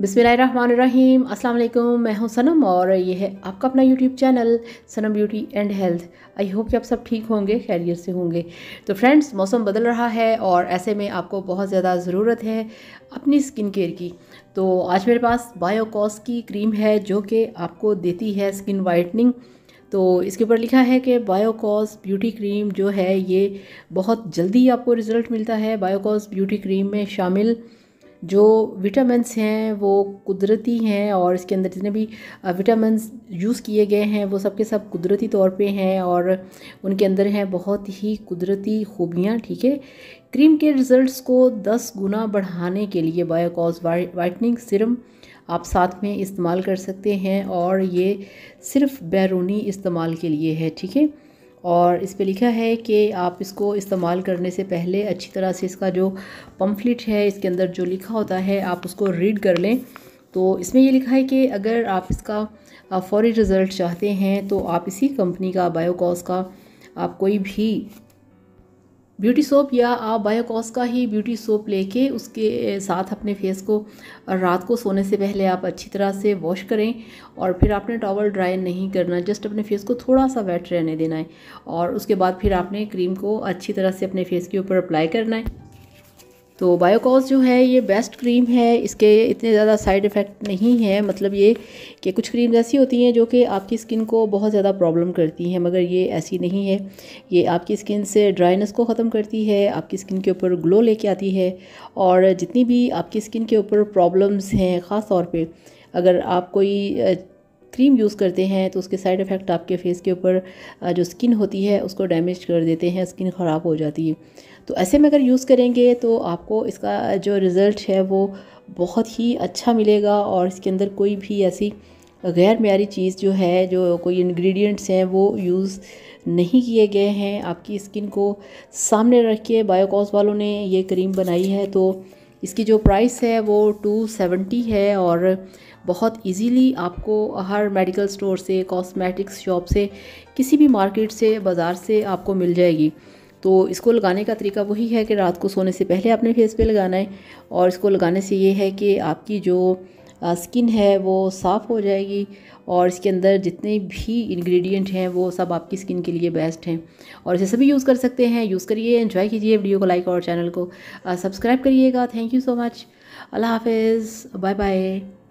बिसमीम अस्सलाम मैं हूं सनम और ये है आपका अपना YouTube channel Sanam beauty and health I hope कि आप सब ठीक होंगे खैरियत से होंगे तो फ्रेंड्स मौसम बदल रहा है और ऐसे में आपको बहुत ज़्यादा ज़रूरत है अपनी स्किन केयर की तो आज मेरे पास बायोकॉस की क्रीम है जो कि आपको देती है स्किन वाइटनिंग तो इसके ऊपर लिखा है कि बायोकॉस ब्यूटी क्रीम जो है ये बहुत जल्दी आपको रिज़ल्ट मिलता है बायोकॉस ब्यूटी क्रीम में शामिल जो विटामिनस हैं वो कुदरती हैं और इसके अंदर जितने भी विटामिनस यूज़ किए गए हैं वो सब के सब कुदरती तौर पे हैं और उनके अंदर हैं बहुत ही कुदरती खूबियाँ ठीक है क्रीम के रिज़ल्ट्स को 10 गुना बढ़ाने के लिए बायोकॉज वाइटनिंग सिरम आप साथ में इस्तेमाल कर सकते हैं और ये सिर्फ बैरूनी इस्तेमाल के लिए है ठीक है और इस पे लिखा है कि आप इसको इस्तेमाल करने से पहले अच्छी तरह से इसका जो पम्फलेट है इसके अंदर जो लिखा होता है आप उसको रीड कर लें तो इसमें ये लिखा है कि अगर आप इसका फ़ौरी रिज़ल्ट चाहते हैं तो आप इसी कंपनी का बायोकॉस का आप कोई भी ब्यूटी सोप या आप बायोकॉस का ही ब्यूटी सोप लेके उसके साथ अपने फेस को रात को सोने से पहले आप अच्छी तरह से वॉश करें और फिर आपने टॉवल ड्राई नहीं करना जस्ट अपने फेस को थोड़ा सा वेट रहने देना है और उसके बाद फिर आपने क्रीम को अच्छी तरह से अपने फेस के ऊपर अप्लाई करना है तो बायोकॉज जो है ये बेस्ट क्रीम है इसके इतने ज़्यादा साइड इफ़ेक्ट नहीं है मतलब ये कि कुछ क्रीम्स ऐसी होती हैं जो कि आपकी स्किन को बहुत ज़्यादा प्रॉब्लम करती हैं मगर ये ऐसी नहीं है ये आपकी स्किन से ड्राइनेस को ख़त्म करती है आपकी स्किन के ऊपर ग्लो लेके आती है और जितनी भी आपकी स्किन के ऊपर प्रॉब्लम्स हैं ख़ास तौर पर अगर आप कोई क्रीम यूज़ करते हैं तो उसके साइड इफ़ेक्ट आपके फेस के ऊपर जो स्किन होती है उसको डैमेज कर देते हैं स्किन ख़राब हो जाती है तो ऐसे में अगर यूज़ करेंगे तो आपको इसका जो रिज़ल्ट है वो बहुत ही अच्छा मिलेगा और इसके अंदर कोई भी ऐसी गैर मैारी चीज़ जो है जो कोई इन्ग्रीडियंट्स हैं वो यूज़ नहीं किए गए हैं आपकी स्किन को सामने रख के बायोकॉस वालों ने ये क्रीम बनाई है तो इसकी जो प्राइस है वो टू सेवेंटी है और बहुत इजीली आपको हर मेडिकल स्टोर से कॉस्मेटिक्स शॉप से किसी भी मार्केट से बाज़ार से आपको मिल जाएगी तो इसको लगाने का तरीका वही है कि रात को सोने से पहले अपने फेस पे लगाना है और इसको लगाने से ये है कि आपकी जो स्किन है वो साफ़ हो जाएगी और इसके अंदर जितने भी इंग्रेडिएंट हैं वो सब आपकी स्किन के लिए बेस्ट हैं और इसे सभी यूज़ कर सकते हैं यूज़ करिए एंजॉय कीजिए वीडियो को लाइक और चैनल को सब्सक्राइब करिएगा थैंक यू सो मच अल्लाह हाफिज़ बाय बाय